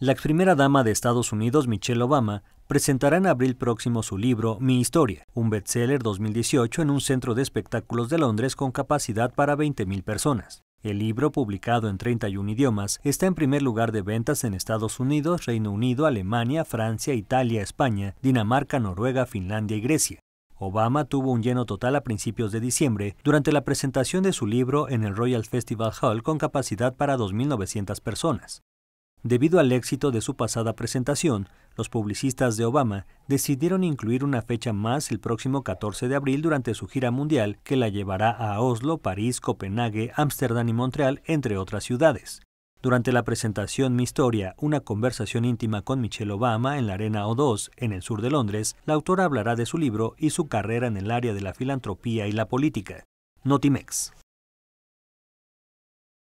La ex primera dama de Estados Unidos, Michelle Obama, presentará en abril próximo su libro Mi Historia, un bestseller 2018 en un centro de espectáculos de Londres con capacidad para 20.000 personas. El libro, publicado en 31 idiomas, está en primer lugar de ventas en Estados Unidos, Reino Unido, Alemania, Francia, Italia, España, Dinamarca, Noruega, Finlandia y Grecia. Obama tuvo un lleno total a principios de diciembre durante la presentación de su libro en el Royal Festival Hall con capacidad para 2.900 personas. Debido al éxito de su pasada presentación, los publicistas de Obama decidieron incluir una fecha más el próximo 14 de abril durante su gira mundial que la llevará a Oslo, París, Copenhague, Ámsterdam y Montreal, entre otras ciudades. Durante la presentación Mi Historia, una conversación íntima con Michelle Obama en la Arena O2, en el sur de Londres, la autora hablará de su libro y su carrera en el área de la filantropía y la política. Notimex.